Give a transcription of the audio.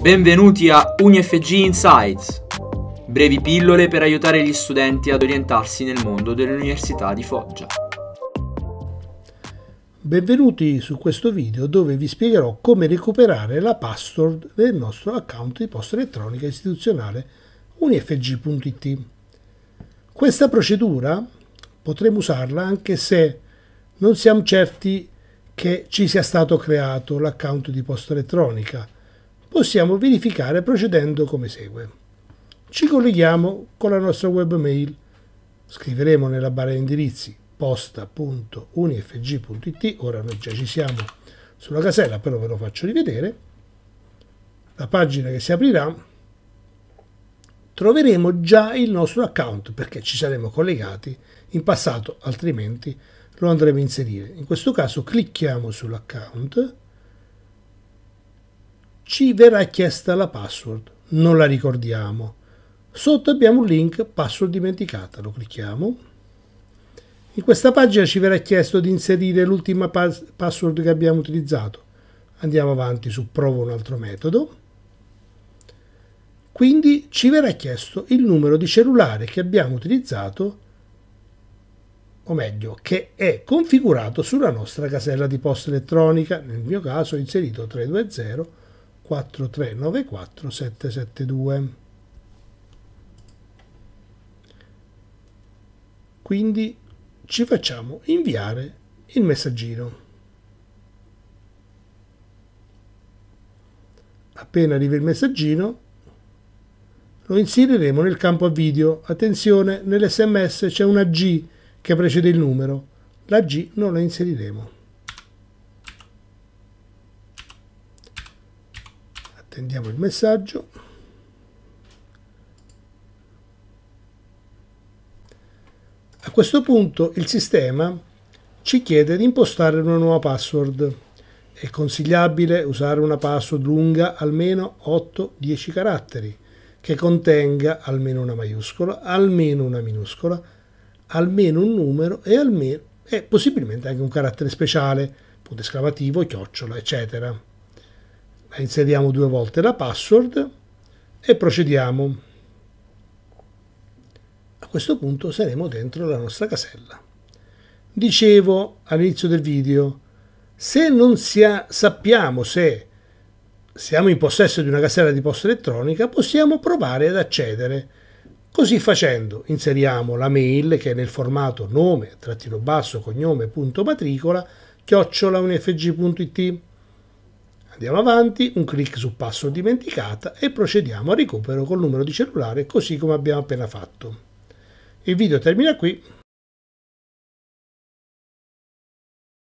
Benvenuti a UniFG Insights, brevi pillole per aiutare gli studenti ad orientarsi nel mondo dell'Università di Foggia. Benvenuti su questo video dove vi spiegherò come recuperare la password del nostro account di posta elettronica istituzionale unifg.it. Questa procedura potremo usarla anche se non siamo certi che ci sia stato creato l'account di posta elettronica possiamo verificare procedendo come segue. Ci colleghiamo con la nostra webmail, scriveremo nella barra di indirizzi posta.unifg.it, ora noi già ci siamo sulla casella, però ve lo faccio rivedere, la pagina che si aprirà, troveremo già il nostro account perché ci saremo collegati in passato, altrimenti lo andremo a inserire. In questo caso clicchiamo sull'account, ci verrà chiesta la password. Non la ricordiamo. Sotto abbiamo un link password dimenticata, lo clicchiamo. In questa pagina ci verrà chiesto di inserire l'ultima pass password che abbiamo utilizzato. Andiamo avanti su provo un altro metodo. Quindi ci verrà chiesto il numero di cellulare che abbiamo utilizzato, o meglio, che è configurato sulla nostra casella di posta elettronica, nel mio caso ho inserito 320 4394 772. Quindi ci facciamo inviare il messaggino. Appena arriva il messaggino lo inseriremo nel campo a video. Attenzione, nell'SMS c'è una G che precede il numero. La G non la inseriremo. attendiamo il messaggio a questo punto il sistema ci chiede di impostare una nuova password è consigliabile usare una password lunga almeno 8-10 caratteri che contenga almeno una maiuscola, almeno una minuscola, almeno un numero e, almeno, e possibilmente anche un carattere speciale, punto esclamativo, chiocciola, eccetera inseriamo due volte la password e procediamo. A questo punto saremo dentro la nostra casella. Dicevo all'inizio del video, se non sia, sappiamo se siamo in possesso di una casella di posta elettronica, possiamo provare ad accedere. Così facendo inseriamo la mail che è nel formato nome-cognome.matricola chiocciola unfg.it Andiamo avanti, un clic su passo dimenticata e procediamo al recupero col numero di cellulare così come abbiamo appena fatto. Il video termina qui,